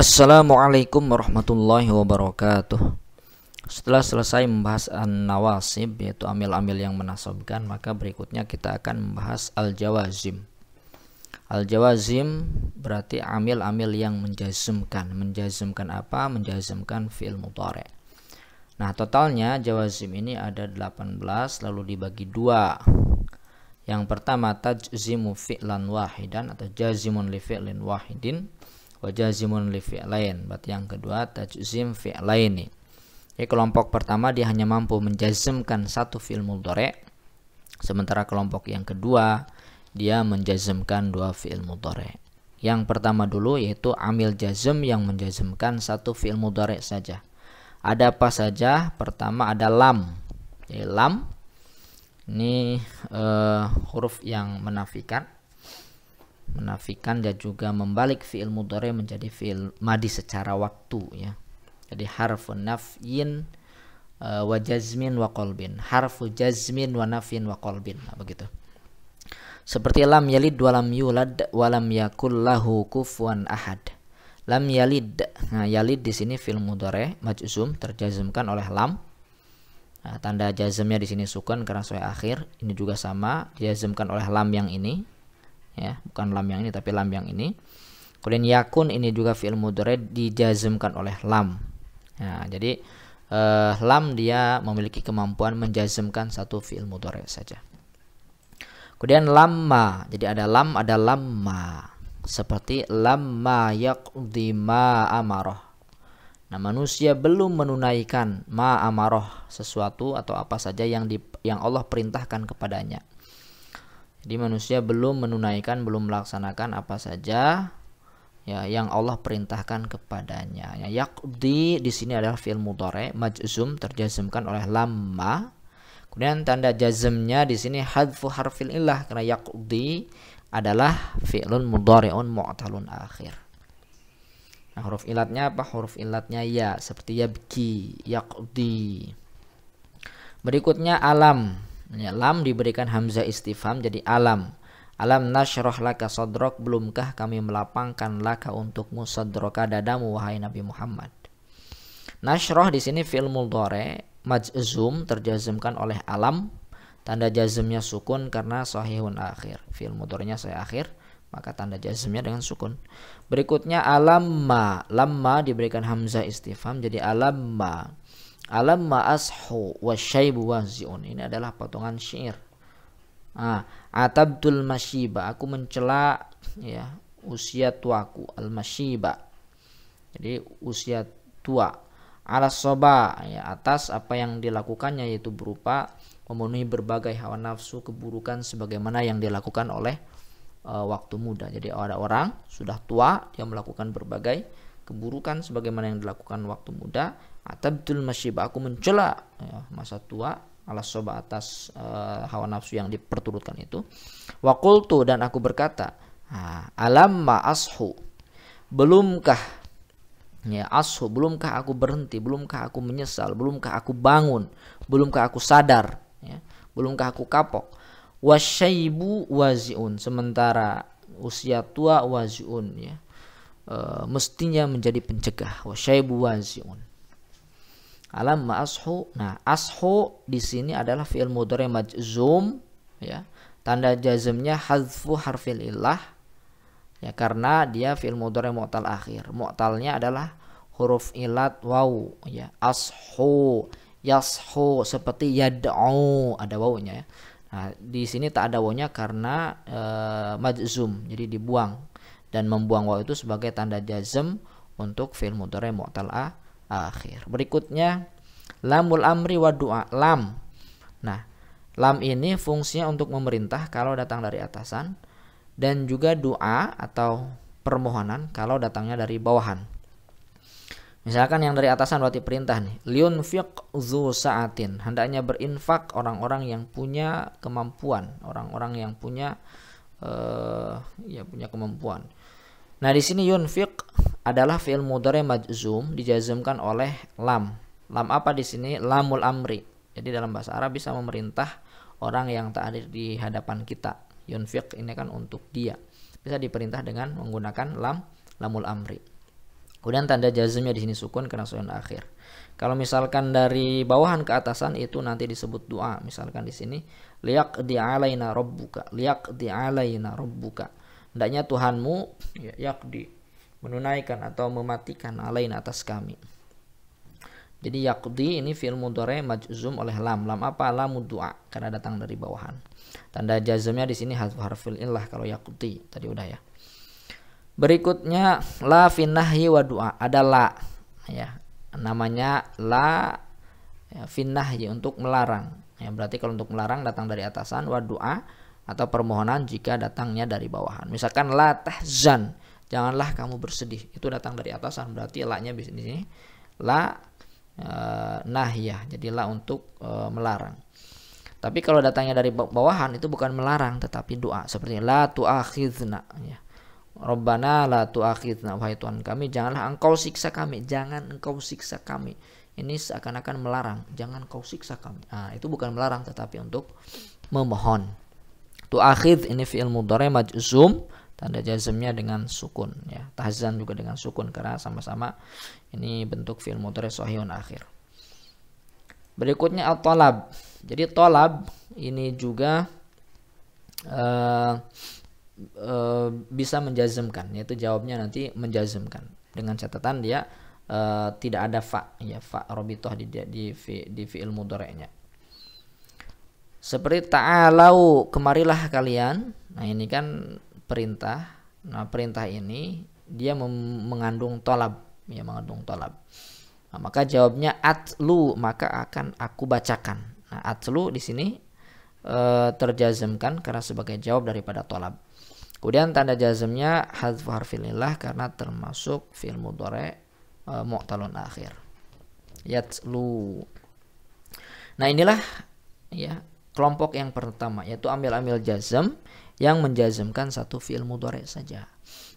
Assalamualaikum warahmatullahi wabarakatuh. Setelah selesai membahas an-nawasib yaitu amil-amil yang menasabkan, maka berikutnya kita akan membahas al-jawazim. Al-jawazim berarti amil-amil yang menjazmkan. Menjazmkan apa? Menjazmkan fi'il mudhari'. Nah, totalnya jawazim ini ada 18 lalu dibagi dua. Yang pertama tajzimu fi'lan wahidan atau jazimun li fi'lin wahidin wajazimun li lain, berarti yang kedua tajzim lain nih. kelompok pertama dia hanya mampu menjazmkan satu fi'il mudhari sementara kelompok yang kedua dia menjazmkan dua fi'il mudhari yang pertama dulu yaitu amil jazm yang menjazmkan satu fi'il mudhari saja ada apa saja pertama ada lam jadi lam ini uh, huruf yang menafikan menafikan dan juga membalik fiil mudhari menjadi fiil madi secara waktu ya. Jadi harfu nafyin uh, e, wa jazmin wa qalbin. Harfu jazmin wa nafyin wa qalbin. Nah, begitu. Seperti lam yalid wa lam yulad wa lam yakul lahu kufuwan ahad. Lam yalid. Nah, yalid di sini fiil mudhari majzum terjazmkan oleh lam. Nah, tanda jazmnya di sini sukun karena sesuai akhir. Ini juga sama dijazmkan oleh lam yang ini ya bukan lam yang ini tapi lam yang ini kemudian yakun ini juga fi'il mudhari dijazmkan oleh lam nah jadi eh, lam dia memiliki kemampuan menjazmkan satu fi'il mudhari saja kemudian lamma jadi ada lam ada lamma seperti lamma yaqdi ma amaroh Nah, manusia belum menunaikan ma amaroh sesuatu atau apa saja yang di, yang Allah perintahkan kepadanya. Jadi manusia belum menunaikan, belum melaksanakan apa saja ya yang Allah perintahkan kepadanya. Ya, yakdi di sini adalah fi'il mudhari majzum terjazmkan oleh lamma. Kemudian tanda jazmnya di sini hadfu harfil illah karena yakdi adalah fi'lun mudhari'un mu'talun akhir. Nah, huruf ilatnya apa? Huruf ilatnya ya seperti yabki, yakdi. Berikutnya alam. Ya, lam diberikan hamzah istifham jadi alam. Alam nasroh laka sodrok, belumkah kami melapangkan laka untukmu sodroka dadamu wahai Nabi Muhammad. Nasroh di sini fi'il mudhari majzum terjazmkan oleh alam tanda jazmnya sukun karena sahihun akhir. Fi'il mudhari'nya saya akhir maka tanda jazmnya dengan sukun. Berikutnya alamma. Lamma diberikan hamzah istifham jadi alamma. Alam ma'ashu wa syaibu wahzi'un. Ini adalah potongan syair. Ah, atabtul masyiba. Aku mencela ya usia tuaku al masyiba. Jadi usia tua. Alas soba ya atas apa yang dilakukannya yaitu berupa memenuhi berbagai hawa nafsu keburukan sebagaimana yang dilakukan oleh uh, waktu muda. Jadi ada orang sudah tua dia melakukan berbagai keburukan sebagaimana yang dilakukan waktu muda atabdul masyib aku mencela ya, masa tua alas soba atas uh, hawa nafsu yang diperturutkan itu wakultu dan aku berkata alam ma ashu belumkah ya ashu belumkah aku berhenti belumkah aku menyesal belumkah aku bangun belumkah aku sadar ya belumkah aku kapok wasyaibu waziun sementara usia tua waziun ya e, mestinya menjadi pencegah wasyaibu wazi'un alam ashu nah ashu di sini adalah fi'il mudhari majzum ya tanda jazmnya hazfu harfil illah ya karena dia fi'il mudhari mu'tal akhir mu'talnya adalah huruf ilat waw ya ashu yashu seperti yad'u ada wawnya ya nah di sini tak ada wonya karena e, majzum jadi dibuang dan membuang waw itu sebagai tanda jazm untuk fil mudhari mu'tal akhir. Berikutnya lamul amri wa du'a lam. Nah, lam ini fungsinya untuk memerintah kalau datang dari atasan dan juga doa atau permohonan kalau datangnya dari bawahan. Misalkan yang dari atasan berarti perintah nih, liun fiq zu saatin, hendaknya berinfak orang-orang yang punya kemampuan, orang-orang yang punya uh, ya punya kemampuan. Nah, di sini yunfiq adalah fi'il mudhari majzum dijazmkan oleh lam. Lam apa di sini? Lamul amri. Jadi dalam bahasa Arab bisa memerintah orang yang tak hadir di hadapan kita. Yunfiq ini kan untuk dia. Bisa diperintah dengan menggunakan lam lamul amri. Kemudian tanda jazmnya di sini sukun karena sukun akhir. Kalau misalkan dari bawahan ke atasan itu nanti disebut doa. Misalkan di sini liak di alaina robuka liak di alaina robuka hendaknya Tuhanmu yakdi menunaikan atau mematikan alain atas kami. Jadi yakdi ini fi'il mudhari majzum oleh lam. Lam apa? Lam doa karena datang dari bawahan. Tanda jazmnya di sini harf harfil illah kalau yakdi tadi udah ya. Berikutnya la finnahi wa doa. Ada la ya. Namanya la ya, finnahi untuk melarang. Ya, berarti kalau untuk melarang datang dari atasan wa doa atau permohonan jika datangnya dari bawahan. Misalkan la tahzan, janganlah kamu bersedih. Itu datang dari atasan berarti la-nya di sini la e, nahyah. Jadi la untuk e, melarang. Tapi kalau datangnya dari bawahan itu bukan melarang tetapi doa seperti la tuakhidna ya. Rabbana la tuakhidna wahai Tuhan kami janganlah engkau siksa kami jangan engkau siksa kami ini seakan-akan melarang jangan kau siksa kami nah, itu bukan melarang tetapi untuk memohon akhir ini fi'il mudhari majzum tanda jazmnya dengan sukun ya. Tahzan juga dengan sukun karena sama-sama ini bentuk fi'il mudhari sahihun akhir. Berikutnya at-talab. Jadi tolab ini juga uh, uh, bisa menjazmkan yaitu jawabnya nanti menjazmkan dengan catatan dia uh, tidak ada fa ya fa robitoh di di di, di fiil mudorenya seperti ta'alau kemarilah kalian. Nah, ini kan perintah. Nah, perintah ini dia mengandung tolab, ya mengandung tolab. Nah, maka jawabnya atlu maka akan aku bacakan. Nah, atlu di sini e, terjazmkan karena sebagai jawab daripada tolab. Kemudian tanda jazmnya hadfu harfilillah karena termasuk fil mudore e, eh, mu'talun akhir. Yatlu. Nah, inilah ya kelompok yang pertama yaitu amil-amil jazm yang menjazmkan satu fi'il mudhari saja.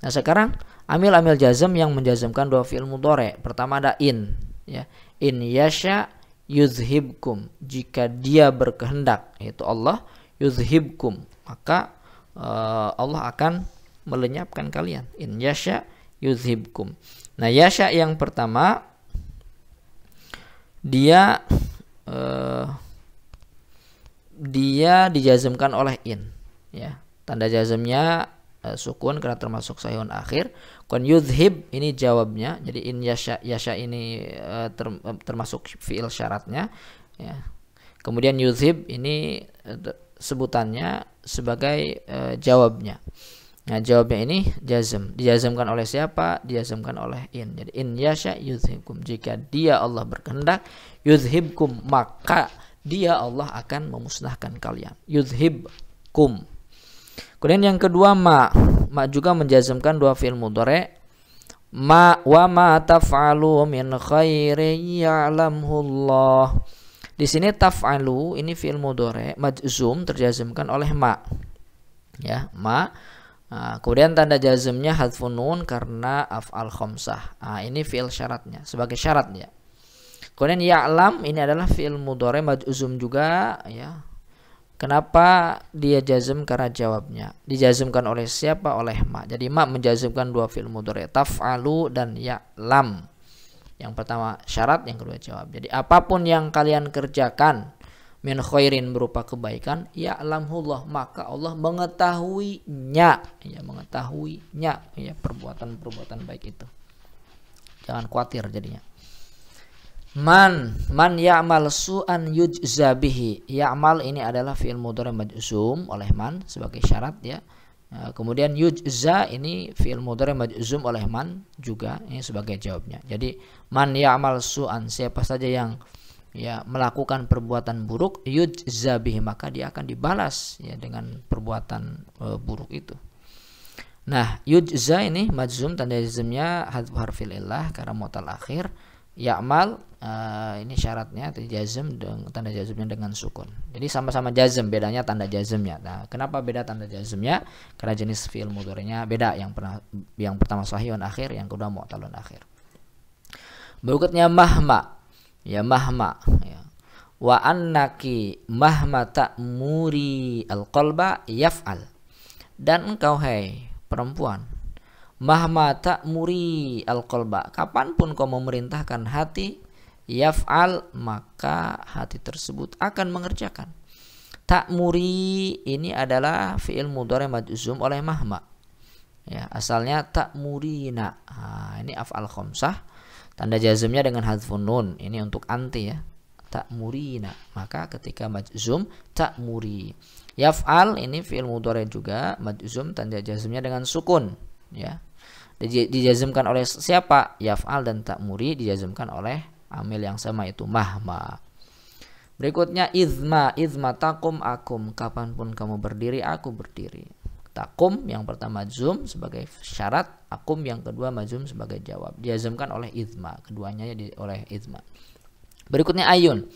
Nah, sekarang amil-amil jazm yang menjazmkan dua fi'il mudhari. Pertama ada in ya. In yasha yuzhibkum jika dia berkehendak yaitu Allah yuzhibkum maka uh, Allah akan melenyapkan kalian. In yasha yuzhibkum. Nah, yasha yang pertama dia uh, dia dijazmkan oleh in ya tanda jazmnya uh, sukun karena termasuk sayun akhir kon yudhib ini jawabnya jadi in yasha yasha ini uh, ter, uh, termasuk fiil syaratnya ya kemudian yudhib ini uh, sebutannya sebagai uh, jawabnya Nah, jawabnya ini jazm. Dijazmkan oleh siapa? Dijazmkan oleh in. Jadi in yasha yudhibkum. Jika dia Allah berkehendak, yudhibkum maka dia Allah akan memusnahkan kalian. Yudhib kum. Kemudian yang kedua ma. Ma juga menjazmkan dua fi'il mudhari. Ma wa ma taf'alu min khairin ya'lamhu Allah. Di sini taf'alu ini fi'il mudhari majzum terjazmkan oleh ma. Ya, ma Nah, kemudian tanda jazmnya hadfun nun karena af'al khomsah. Nah, ini fi'il syaratnya sebagai syaratnya. Kemudian ya'lam ini adalah fi'il mudhari majuzum juga ya. Kenapa dia jazm karena jawabnya dijazmkan oleh siapa? Oleh ma. Jadi ma menjazmkan dua fi'il mudhari taf'alu dan ya'lam. Yang pertama syarat, yang kedua jawab. Jadi apapun yang kalian kerjakan min khairin berupa kebaikan ya ya'lamullah maka Allah mengetahuinya ya mengetahuinya ya perbuatan-perbuatan baik itu jangan khawatir jadinya Man man ya'mal su'an yujza bihi. Ya'mal ini adalah fi'il mudhari majzum oleh man sebagai syarat ya. Eh, kemudian yujza ini fi'il mudhari majzum oleh man juga ini sebagai jawabnya. Jadi man ya'mal su'an siapa saja yang ya melakukan perbuatan buruk yujza bihi maka dia akan dibalas ya dengan perbuatan uh, buruk itu. Nah, yujza ini majzum tanda jazmnya hadf harfil illah karena mutal akhir Ya'mal uh, ini syaratnya jazm tanda jazmnya dengan sukun. Jadi sama-sama jazm bedanya tanda jazmnya. Nah, kenapa beda tanda jazmnya? Karena jenis fi'il mudhari'nya beda yang pernah yang pertama sahihun akhir, yang kedua mu'talun akhir. Berikutnya mahma. Ya mahma ya. Wa annaki mahma ta'muri al-qalba yaf'al. Dan engkau hai perempuan mahma ta'muri al-qalba kapanpun kau memerintahkan hati yaf'al maka hati tersebut akan mengerjakan ta'muri ini adalah fi'il yang majuzum oleh mahma ya asalnya ta'murina nah, ini af'al khomsah tanda jazumnya dengan hadfun nun ini untuk anti ya Tak ta'murina maka ketika majzum muri yaf'al ini fi'il mudhari juga majuzum tanda jazumnya dengan sukun ya dijazmkan oleh siapa yaf'al dan Takmuri. dijazmkan oleh amil yang sama itu mahma berikutnya izma izma takum akum kapanpun kamu berdiri aku berdiri takum yang pertama zoom sebagai syarat akum yang kedua majum sebagai jawab dijazmkan oleh izma keduanya di, oleh izma berikutnya ayun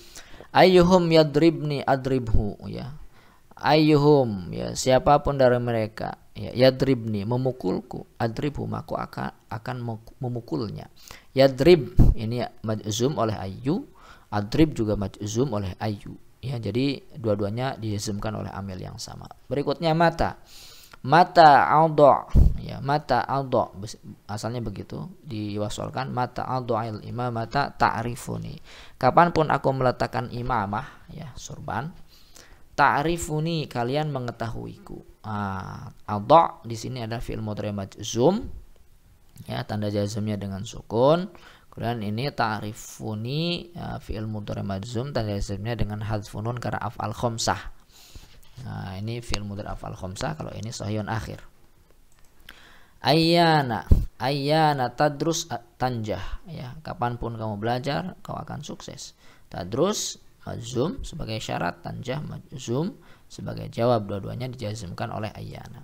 ayuhum yadribni adribhu ya ayyuhum ya siapapun dari mereka ya yadribni memukulku adribhum aku akan akan memukulnya yadrib ini ya, majzum oleh ayu adrib juga majzum oleh ayu ya jadi dua-duanya dijazmkan oleh amil yang sama berikutnya mata mata aldo ya mata aldo asalnya begitu diwasolkan mata aldo imam mata ta'rifuni kapanpun aku meletakkan imamah ya surban ta'rifuni kalian mengetahuiku. Ah, adha di sini ada fi'il mudhari majzum ya tanda jazmnya dengan sukun. Kemudian ini ta'rifuni ya, fi'il mudhari majzum tanda jazmnya dengan hadfunun karena af'al khomsah. Nah, ini fi'il mudhari af'al khomsah kalau ini sahihun akhir. Ayana, ayana tadrus tanjah ya. Kapanpun kamu belajar, kau akan sukses. Tadrus azum sebagai syarat, tanjah majzum sebagai jawab. Dua-duanya dijazmkan oleh Ayana.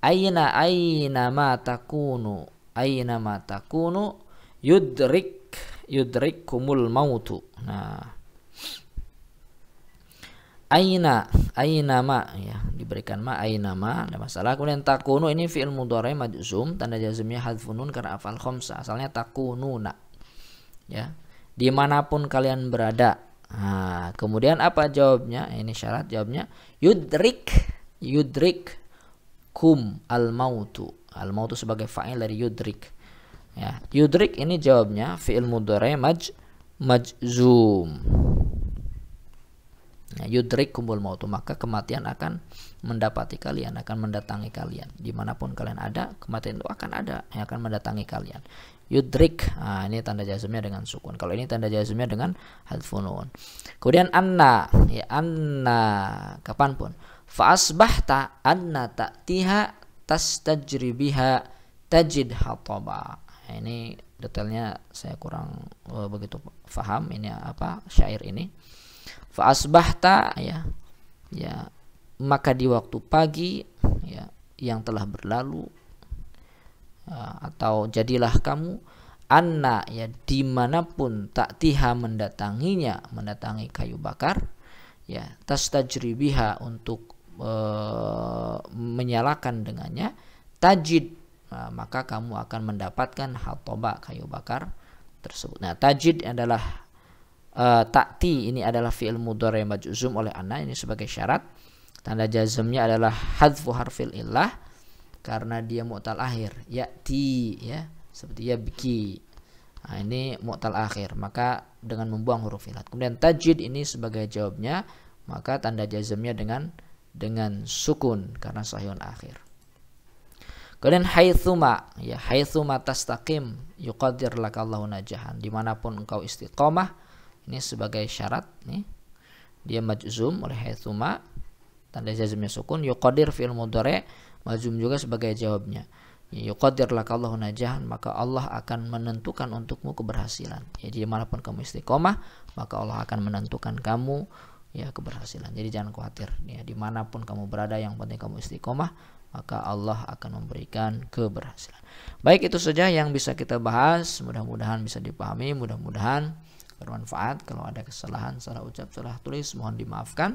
Aina aina ma takunu aina ma takunu yudrik yudrik kumul mautu. Nah, aina aina ma ya diberikan ma aina ma ada masalah kemudian takunu ini fi'il mudhari majzum tanda jazmnya hadfunun karena afal khomsa asalnya takunu takununa ya dimanapun kalian berada Nah, kemudian apa jawabnya? Ini syarat jawabnya yudrik yudrik kum al mautu. Al mautu sebagai fa'il dari yudrik. Ya, yudrik ini jawabnya fi'il mudhari maj majzum. Ya, yudrik kumul mautu maka kematian akan mendapati kalian akan mendatangi kalian dimanapun kalian ada kematian itu akan ada yang akan mendatangi kalian yudrik nah, ini tanda jazmnya dengan sukun kalau ini tanda jazmnya dengan hadfunun kemudian anna ya anna kapanpun fa asbahta anna tas tastajribiha tajid hataba nah, ini detailnya saya kurang oh, begitu paham ini apa syair ini Faasbahta ya ya maka di waktu pagi ya yang telah berlalu Ah, atau jadilah kamu anna ya dimanapun tak tiha mendatanginya mendatangi kayu bakar ya tas tajribiha untuk e, menyalakan dengannya tajid nah, maka kamu akan mendapatkan hatoba kayu bakar tersebut nah tajid adalah e, takti ini adalah fi'il mudhari majuzum oleh anna ini sebagai syarat tanda jazmnya adalah hadfu harfil illah karena dia mu'tal akhir ti ya seperti biki nah, ini mu'tal akhir maka dengan membuang huruf ilat kemudian tajid ini sebagai jawabnya maka tanda jazmnya dengan dengan sukun karena sahihun akhir kemudian haitsuma ya haitsuma tastaqim yuqadir lakallahu najahan dimanapun engkau istiqomah ini sebagai syarat nih dia majzum oleh haitsuma tanda jazmnya sukun yuqadir fil mudhari' Mazum juga sebagai jawabnya. Ya, Yukadirlah kalau najahan maka Allah akan menentukan untukmu keberhasilan. Ya, jadi dimanapun kamu istiqomah maka Allah akan menentukan kamu ya keberhasilan. Jadi jangan khawatir ya dimanapun kamu berada yang penting kamu istiqomah maka Allah akan memberikan keberhasilan. Baik itu saja yang bisa kita bahas. Mudah-mudahan bisa dipahami. Mudah-mudahan bermanfaat. Kalau ada kesalahan, salah ucap, salah tulis, mohon dimaafkan.